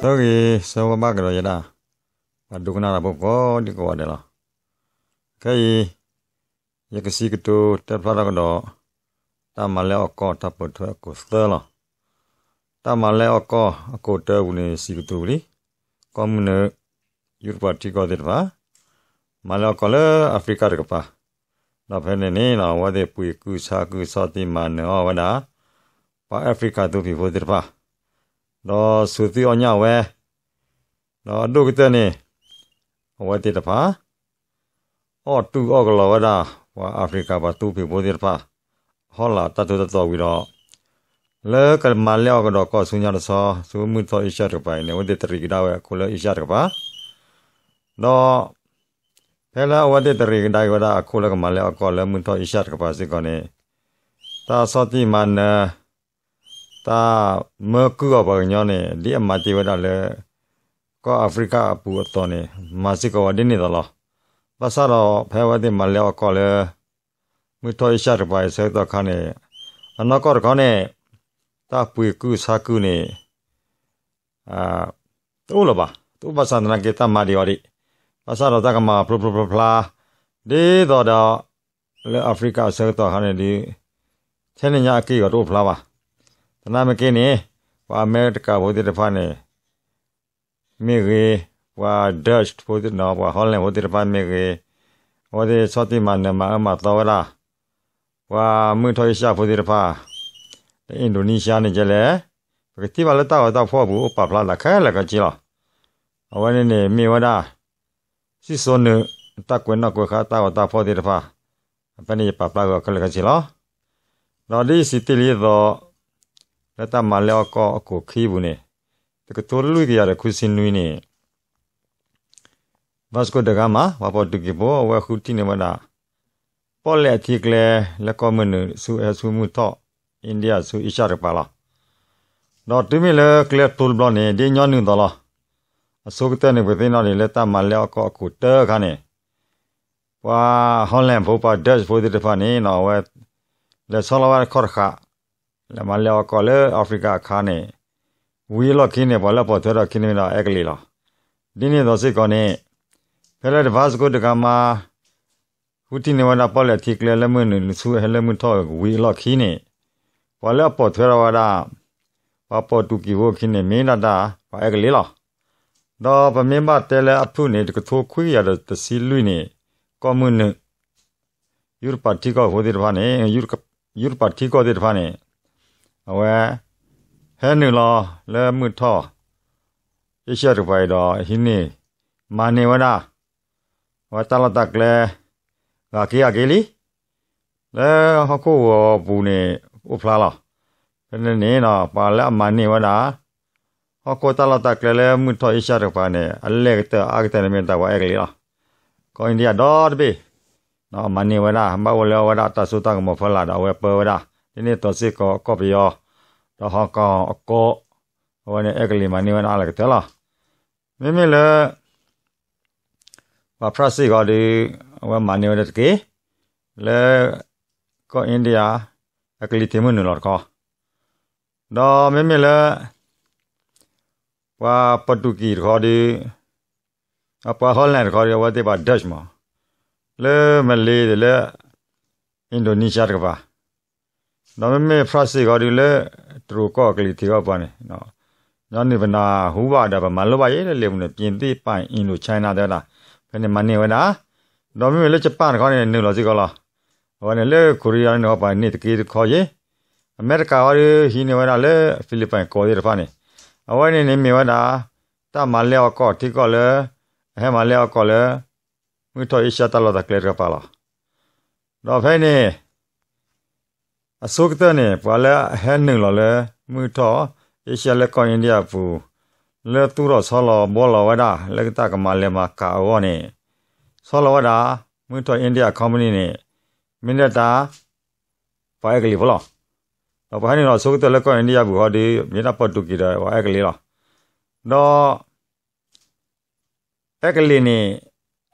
စောကြီးစောမကရောရတာဘာဒုကနာရပုတ်ကောဒီကောတယ်လားကဲယကစီကတိုတက်ဖလာကတော့တမလဲအကောတပ်ပတ်ထွဲကိုစတလားတမလဲအကောအကိုတဲဘူးနေစီကတိုလီကောမနယူပါတီကောတဲ့ပါမလာကလည်းအာဖရိကကပါနောက်ဖက်နေနေလာဝတဲ့ပွေကူစာကူစာတိမန်နော်ဝနာပါအာဖရိကတို့ဖြစ်ဖို့တဲ့ပါတော့စုသိအောင်ညဝဲတော့ဒုကတဲ့နေဝတ်တဲ့ဖာအော်တူအော်ကလောဝဒါဝါအာဖရိကဘာတူပြဘိုးတဲ့ဖာဟောလာတတ်တော်တော်ပြီးတော့လေကမလျောကတော့ကောဆူညာတဆောဆူမှုတော်အရှာတပိုင်နေဝတ်တရီကဒါဝဲကိုလအရှာတပါတော့ဖဲလာဝတ်တရီကဒါဝဒါကိုလကမလျောကောလမှုတော်အရှာတပါစေကောနေတာသောတိမနာတာမကူကပါညောနေဒီအမတိဝဒါလေကောအာဖရိကပူတော်နေမစိကဝဒင်းနေတော်လားဘာသာတော့ဖဲဝဒင်းမလဲကောလေမြတော်ရှာရပါစေတော့ခနဲ့အနောက်ကောခနဲ့တာပွေကူစာကူနေအာတို့လပါတို့ဘာသာနာကေတမဒီဝရီဘာသာတော့တကမှာပရပရပလာဒီတော့တော့လေအာဖရိကစေတော့ခနဲ့ဒီချင်းညာကေကတော့ဖလာပါနာမကင်းနေဝါမဲတကဘုဒ္ဓတဖာနေမိရေဝါဒတ်ဘုဒ္ဓနာဝါဟောလန်ဘုဒ္ဓတဖာမိရေဝါဒီသောတိမနမအမတော်လာဝါမွန်းထော်ရှာဘုဒ္ဓတဖာအင်ဒိုနီးရှားနေကြလေပကတိဘလတာဝတာဖောဘူးပပလာခဲလကကြည်လားအဝနေနေမိဝဒစီစောနေတကွနကွခတာဝတာဖောဒီတဖာပနေပပလာကလကကြည်လားတော်ဒီစီတိလီတော့လတမလောကောအကိုခီးဘူးနေတကတိုလူကရခုစင်နွိနေဘတ်စကိုဒဂါမာဝပေါ်တူကေဘောဝခုတိနေမနာပေါ်လက်တိကလေလကောမနုဆူအဆူမှုတော့အိန္ဒိယဆူအရှာရပါလားတော့တိမီလေကလက်တူလဘလနေဒီညောနုတော်လားအစိုးကတဲ့နေပသိနော်နေလက်တမလောကောအကိုတဲခါနေဝါဟောလန်ဘောပါဒက်ဘောဒီတဖာနေနော်ဝဲလက်ဆောလာဝါခေါ်ခါလမလောကောလေအာဖရိကခါနေဝီလော့ခင်းနေဘောလပေါ်ထွက်တော့ခင်းနေတာအက်ကလေးလားဒီနေ့တော့စစ်ကောနေဖဲလက်ဗတ်စကိုတကမာဟူတီနေဝနာပေါ်လက်တိကလလမနလဆူဟလမထောဝီလော့ခင်းနေဘောလပေါ်ထွက်တော့တာပပေါ်တူကီဝခင်းနေမင်းလာတာဘာအက်ကလေးလားတော့ဗမင်းမတဲလဲအဖုနေတကထိုးခွေးရတဲ့တစီလွိနေကောမွန်ယူရပါတီကောဟိုဒီရဖာနေယူရပါတီကောဒီရဖာနေအဝဲဟဲနူလောလဲမှုထောရရှိရပိုင်တော့ဟင်းနေမာနေဝဒဝတလတကလဲဂါကီယာကီလီလဲဟခုဝပူနေဥဖလာလားနေနေတော့ပါလာမာနေဝဒဟခုတလတကလဲမှုထောရရှိရပါနေအလဲတအာကတနမင်တဝဲကလေးလားကောင်းဒီရတော့တပိနော်မာနေဝဒမဝလဝဒတဆုတကမဖလာတော့ဝဲပဝဒါဒီနေ့တော့စစ်ကောကော့ပယောတော့ဟောကောင်အကောဟိုနေအကလီမနေဝနာလည်းတလားမိမိလည်းဘာဖရစစ်ကောဒီဝမနေဝတဲ့ကေလဲကောအိန္ဒိယအကလီတေမနူလော်ကောတော့မိမိလည်းဝါပတူဂီခေါ်ဒီအပဟောလန်ခေါ်ရဝတ်တဲ့ပါဒက်ချ်မလဲမလေးတယ်လဲအင်ဒိုနီးရှားကပါနော်မေဖရစီကဒီလေသူတို့ကောက်ကလေးတီကပါနေနော်ညနေဗနာဟူပါတာဗမလောပါရဲ့လေမနေပြင်သိပိုင်အင်လိုချိုင်းနာတဲ့လားဘယ်နဲ့မနေဝနာနော်မေလေဂျပန်ခေါနေနေလို့စီကောလားဟောနေလေကိုရီးယားနေဟောပါနေတကီခေါ်ရဲ့အမေရိကဟောရီဟီနေဝနာလေဖိလစ်ပိုင်ကော်ရဖာနေအဝိုင်းနေနေမြေဝနာတမလဲကောတီကောလေဟဲမလဲကောလေမြို့တော်ရရှာတလာတကလေးကပါလားတော့ဖဲနေအစောကတနေပါလာဟဲနင်လော်လေမြူထောရရှာလက်ကောင်းအိန္ဒိယပူလေတူရဆောလောဘောလောဝဒါလက်ကတကမလေမကာဝနေဆောလောဝဒါမြူထောအိန္ဒိယကုမ္ပဏီနေမင်းတာပိုက်ကလေးဘလောတော့ဘာနေတော့ဆိုကတလက်ကောင်းအိန္ဒိယပူဟောဒီမြေနာပတ်တူကီတာဝါက်ကလေးလောတော့အက်ကလေးနေ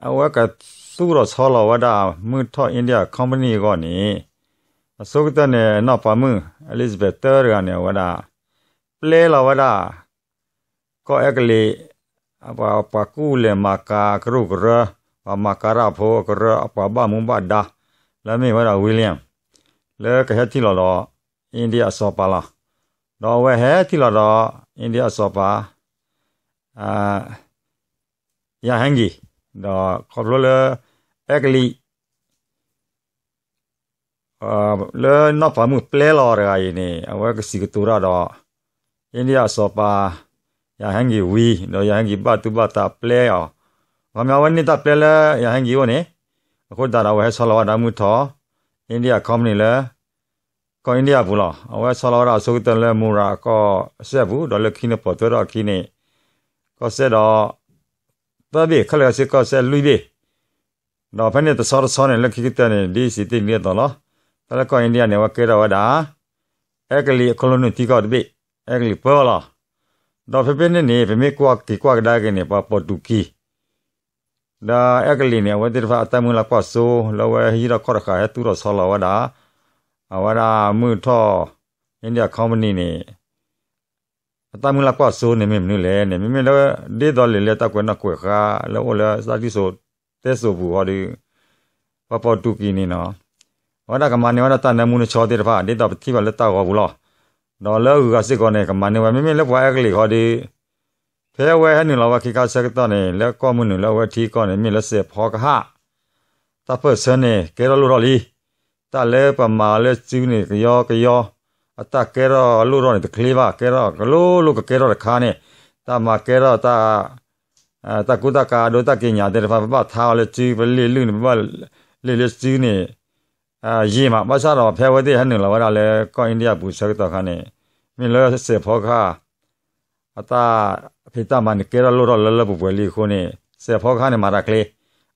အဝက်ကသူရဆောလောဝဒါမြူထောအိန္ဒိယကုမ္ပဏီကောနေအစောကတနေနော်ပါမွန်းအလစ်ဘက်တာကနေဝဒါပလေလာဝဒါကောအကလေအပပကူလေမကာကရုကရပမကာရာဖိုကရအပဘမွန်ဘဒါလာမေဝဒါဝီလျံလဲကဟတိလော်လောအိန္ဒိယအစောပါလာတော့ဝဲဟဲတိလော်တော့အိန္ဒိယအစောပါအာယဟန်ကြီးတော့ခေါ်လို့လေအကလီလဲနော်ဖာမှုပလဲလော်ရာယနေအဝဲကစီကတူရတော့အိန္ဒိယစောပါရဟန်ကြီးဝီတော့ရဟန်ကြီးဘတ်တူဘတ်တာပလဲရောဘာမြဝနေတာပလဲလဲရဟန်ကြီးဝနေအခုတာရဝဲဆလဝဒါမှုထောအိန္ဒိယကောမနီလဲကောအိန္ဒိယဘူးလားအဝဲဆလဝဒါဆိုတဲ့လဲမူရာကောဆက်ဘူးဒေါ်လခိနေပေါ်တော့ခိနေကောဆက်တော့ပဘေခလရစကောဆက်လူဘေတော့ဖနေတဆောဆောနေလခိကတဲ့ဒီစီတိမြတ်တော့လားတလကောအိန္ဒိယနေဝကေရဝဒါအက်ကလီအကလုံးနတီကောတပိအက်ကလီပေါ်လာတော့ဖပင်းနေဗမေကွာကီကွာဒါကနေပပတူကီဒါအက်ကလီနေဝတိဖာအတမူလာကွာဆိုလဝဲဟီရခေါ်ခါဟတူရဆလာဝဒါအဝရာမှုထောအိန္ဒိယကောမနီနေအတမူလာကွာဆိုနေမင်းနူလေနေမင်းလည်းဒေတော်လေလက်တကွယ်နကွယ်ခါလောလစာတိဆိုတဲဆိုဘူးဟောဒီပပတူကီနေနော်ဝဒကမနေဝဒတနမုန်ချောတေတဖာဒေတပတိဘလတကောဘူးလောနော်လောကစစ်ကောနေကမနေဝမင်းလက်ဝါကလေးခေါ်ဒီဖဲဝဲဟနုလောဝခိကဆကတနေလက်ကောမနုလောဝတီကောနေမြလက်စေဖောကဟတပစနေကေရလူရောလီတလဲပမာလဲစီးနေကရောကရောအတကဲရောလူရောနေတကလေးပါကဲရောကလို့လို့ကဲရောခါနေတမကဲရောတာအတကုတကာဒိုတကညာတေဖာပပသာလဲစီးပလေလူနေပလေလေစီးနေအာยีมาบ่ซาတော့ဖဲဝဲတိဟန်နလဝရလဲကောအိန္ဒိယပူဆက်တော့ခါနေမင်းလောစေဖောခါအတာဖိတမန်ကေရလောလလပူပွဲလီခိုနေစေဖောခါနေမာရကလေ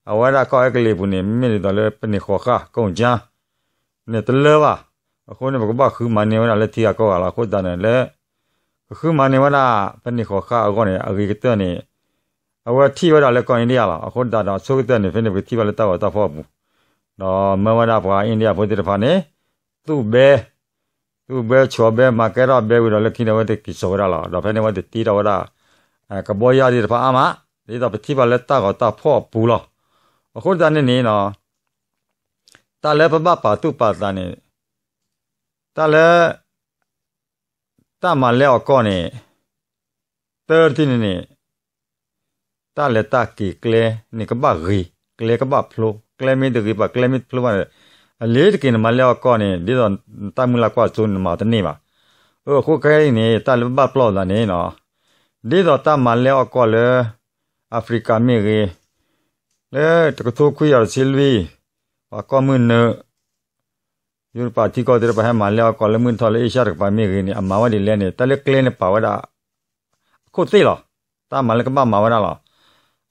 အဝရကောအကလေပူနေမင်းတော်လဲပနေခောခါကုံကြနေတလဲပါအခုနေဘကဘခူမနေဝရလက်တီကောလာခိုတန်လဲခူမနေဝရပနေခောခါအကောနေအဂီကတနေအဝတိဝရလဲကောအိန္ဒိယလာအခုတာတော့သုကတနေဖိနေပတိဝလဲတာဝတာဖောဘူးတော့မဝရဘွာအိန္ဒိယဘုဒ္ဓတဖာနေသူ့ဘဲသူ့ဘဲချောဘဲမှာကဲတော့ဘဲဝီတော့လက်ခိနဝတ်ကိစောရလာတော့ဖဲနေဝတ်တီတော်ရအကဘောရဒီတဖာအမဒီတော့ပတိပါလက်တာကတာဖော့ဘူးလားအခုတန်းနေနေနော်တာလဲပပပါတုပါတာနေတာလဲတာမလဲကောနေ13နေနေတာလဲတာကီကလဲနေကဘာရီကလဲကဘာဖလိုကလမီတကိပါကလမီဖလိုပါအလေးတကင်မလျောကောနေဒီတော့တမူလာကွာဇုန်မှာတနေပါအခုကဲနေတာလဘပလောလာနေနော်ဒီတော့တမလျောကောလေအာဖရိကမြေကြီးလေတကသူခွေရဆီလီဘာကောမွန်းယူပါတီကောတဲ့ဘာမလျောကောလမွန်းထော်လေအရှာရပါမြေကြီးနေအမဝဒီလဲနေတလက်ကလင်းပါဝဒအခုသိလားတမလကမမဝဒလား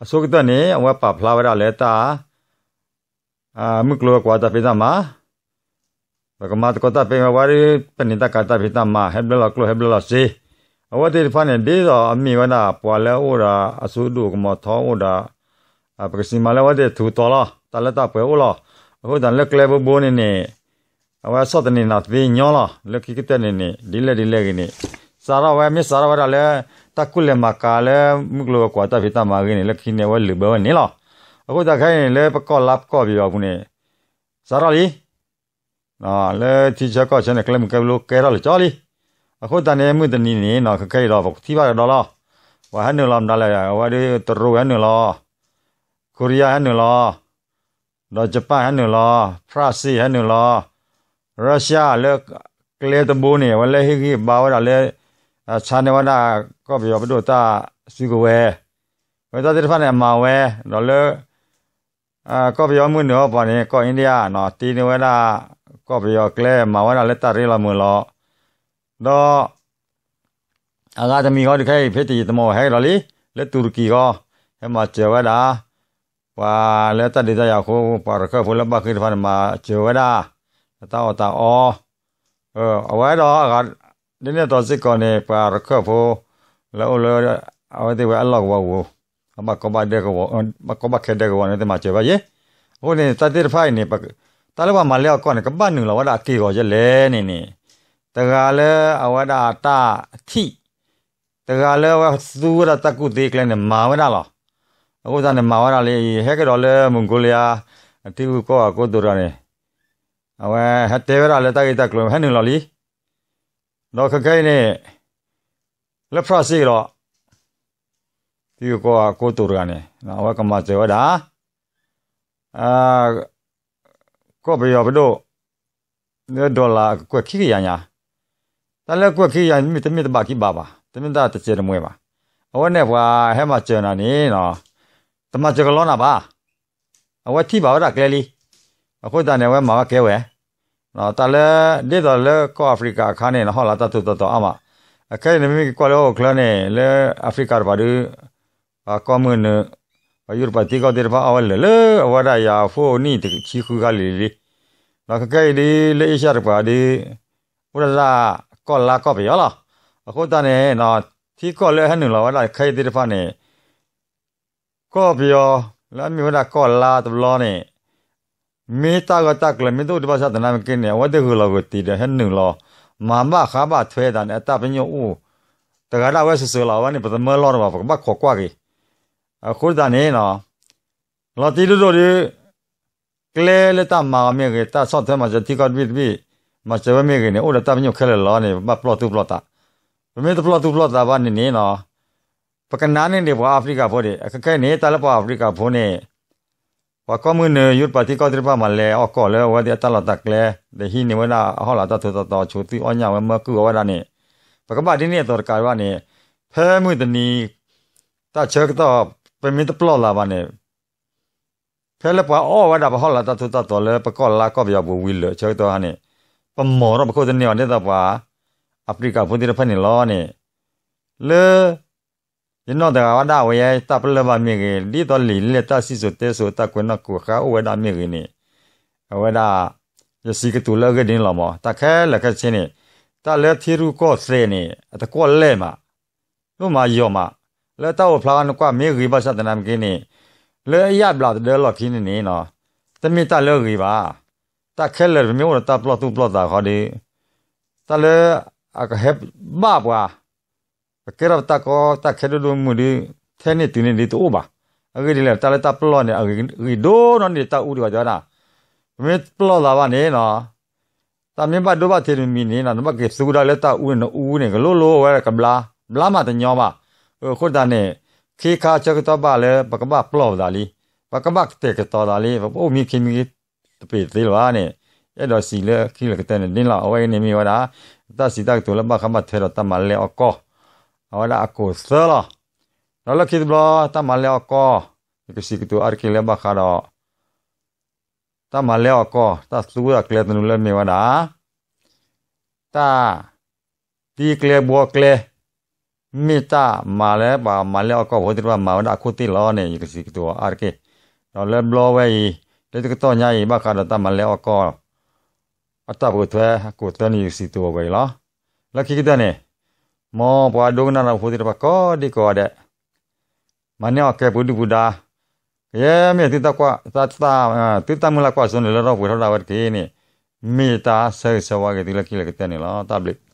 အစိုးကတနေအဝပဖလာဝဒလဲတာအာမုကလောကွာတာဖေတာမာဘကမတ်ကောတာဖေမဝါရီပနိတာကာတာဖေတာမာဟက်ဘလကလောဟက်ဘလစေအဝတိဖာနေဒေတော်အမိဝနာပွာလဲဩရာအဆုဒုကမသောဩရာအပကစီမလာဝတဲ့သူတော်လားတလတာပွဲဩလားအခုတန်လက်ကလေးဘိုးနေနေအဝဆော့တနေနာသိညောလားလက်ကိကတဲ့နေနေဒီလက်ဒီလက်ကနေစာရဝဲမစ်စာရဝဲလည်းတကုလေမကာလဲမုကလောကွာတာဖေတာမာကနေလက်ခိနေဝဲလူဘဝနေလားအခုတခိုင်းရင်လဲပကော့လပ်ကော့ပြီးပါဘူးနဲ့ဇာရလီနော်လဲတီချကော့ချန်ကလမ်ကဘလိုကဲရလချော်လီအခုတန်နေမှုတနီနေနော်ခကဲတော့ဘတိပါတော့လားဝဟန်နလမ်ဒါလာဝါဒီတရူဟန်နလောကိုရီးယားဟန်နလောတော့ဂျပန်ဟန်နလောဖရစီဟန်နလောရုရှားလဲကလေတဘူနေဝလဲဟိကိဘာဝရလဲဆာနေဝနာကော့ပြီးတော့ဘဒိုတာစီကိုဝဲဝဲတာတဲ့ဖာနေမှာဝဲတော့လဲအာကော့ဗီယောမှုနော်ပေါ်နေကော့အိန္ဒိယနော်တီနဝဲလာကော့ဗီယောကလဲမဝဲလာလက်တရီလာမှုလောတော့အာဂါသမီကောဒီခဲဖိတီတမောဟဲလော်လီလက်တူရကီကောဟဲမချေဝဲလာဝါလက်တဒီဇာယခိုပါရခဖလဘခိဖန်မာချေဝဲလာတောတောအောအော်အဝဲတော့အာဂါဒီနေ့တော့စစ်ကောနေပါရခဖလောလောအဝဲဒီဝဲအလောက်ဝဝမကောမတဲ့ကောမကောမခဲတဲ့ကောနဲ့တမချေပါရဲ့ဟိုနေစတဲ့ဖိုင်နေပတလဘမလဲကောနဲ့ကပတ်နူလာဝဒကေကောရဲ့လဲနေနေတကလည်းအဝဒတာအထိတကလည်းသူရတကုသေးကလည်းမာဝဒလားအခုစနေမာဝဒလေးဟဲကတော်လဲမွန်ဂိုလီးယားအတူကောကောဒူရနေအဝဲဟတဲဝရလဲတကိတကလုံးဟဲနူလာလီတော့ခကိုင်းနေလက်ဖရစီတော့비유고고도르가네나와감마제와다아고베요비도네돌라고키기야냐달래고키기야미때미다바기바바때미다때제르모에바어네와해마제나니너때마저걸로나봐어와티바라그래리어고다네와마와개웨너달래네달래고아프리카칸에나홀라따뚜따아마အကဲနမိကွာလောကလနဲ့လေအာဖရိကဘာဒူကောမနဘယူပတိကောတေဖာအဝလလအဝရယာဖိုနီတချီခူကလီလီလကကဲဒီလေရှာရပါဒီဝရလာကောလာကောပယောလာအခုတနဲ့နော်သီကောလဲဟန်နူလာဝရခိုင်တေဖာနဲ့ကောပယောလာမီဝရကောလာတဘလောနဲ့မေတာကတကလမေတို့ဒီပါသနာမကင်းနေဝတ်တဲ့ခုလောကိုတီတယ်ဟန်နူလောမာမခါဘထွဲတာနဲ့အတပညို့ဦးတကရဝဲဆဆလာဝနဲ့ပသမလောတော့ပါဘာခေါ်ကွာကြီးအခုဒါနေနော်လာတီလူတို့ဒီကလေလတမာမြေကတဆော့တယ်မှာတိကတ်ဘီဘီမစဝမြေကနေအိုလာတမညခဲလာနေမပလော့တူပလော့တာဗမေတပလော့တူပလော့တာဘာနေနေနော်ပကနာနေနေဘွာအာဖရိကဖို့တယ်အခက်ခဲနေတလပအာဖရိကဖို့နေဝကမွနေယုတ်ပတိကတ်ရပါမလဲအော်ကောလဲဝဒီတလတကလဲဒဟိနေဝလာဟောလာတတတချူတီအညာဝမကူဝဒါနေပကပဒီနေတော်ကာဝနေဖဲမှုတနီတချက်တော့ပမီတပလော့လာပါနဲ့ဖဲလပွားအော်ဝဒါဘဟလာတတတတော်လဲပကောလာကောပြဘဝီလချောတော်ဟနဲ့ပမောရပခိုတနေနဲ့တပွားအဖရိကဖုန်တိရဖနေလောနဲ့လေယနောတကဝဒါဝရဲတပလဘမြေကြီးဒီတော်လီလက်တစီဆိုတဲဆိုတကွနကူခါဝဒါမြေကြီးနဲ့ဝဒါယစီကတူလကဒင်းလမတခဲလကချင်းနဲ့တလက်သီရုကောစဲနဲ့အတကောလဲမှာတို့မှာယောမှာလဲတော့ဖလာနကွာမေရီဘာစတနာမကင်းနေလဲရပလာတဲ့လော်ခင်းနေနော်တမီတလဲရီပါတခဲလဲမျိုးတာပလော့တူပလော့တာခေါ်ဒီတလဲအကဟက်ဘာပွားကဲရတာကောတခဲလူမှုဒီထဲနေတင်းနေတူပါအခုဒီလဲတလဲတပလော့နေအခုဒီဒိုးနော်နေတာဦးဒီကကြတာမေပလော့လာပါနေနော်တမင်းပတ်တို့ပါသေးမီနေနော်မကစုဒါလဲတာဦးနော်ဦးနေကလို့လို့ဝဲကဘလာဘလာမတညောပါခုဒါနေခေခါချက်တော့ပါလေပကပပလောဒါလီပကပကတဲ့ကတော်ဒါလီပို့မိခင်မိတပေသေးလောနေအဲ့တော့စီလေခိလကတဲ့နင်းလာအဝဲနေမိဝဒါတစီတက်တူလဘခမထဲတော့တမလဲအကောအဝလာအကိုသလားနော်လခိဒဘလာတမလဲအကောဒီစီကတူအာကိလဘခါတော့တမလဲအကောတသူရကလေတနုလဲမိဝဒါတာဒီကလေဘောကလေမေတာမာလဲပါမာလဲအကောဝတ်တမာဝဒခုတိလောနေစီကတောအာကေတော့လဲဘလောဝဲဤလက်ကတော့ညာဤဘခါတော့တမာလဲအကောအတဘုသွဲကိုတန်ယူစီတောပဲလားလက်ခိကတဲ့နေမောပွားဒုံနာနာဖိုးတဲ့ဘကောဒီကောတဲ့မနေအကေဘုဒ္ဓဘုဒ္ဓရဲမြေတိတကွာသတ္တာတိတမလကွာစွန်လရောဝေရလာဝတ်ကေနေမေတာဆဲဆဝါကေတိလက်ခိလက်တဲ့နေလားတဘလက်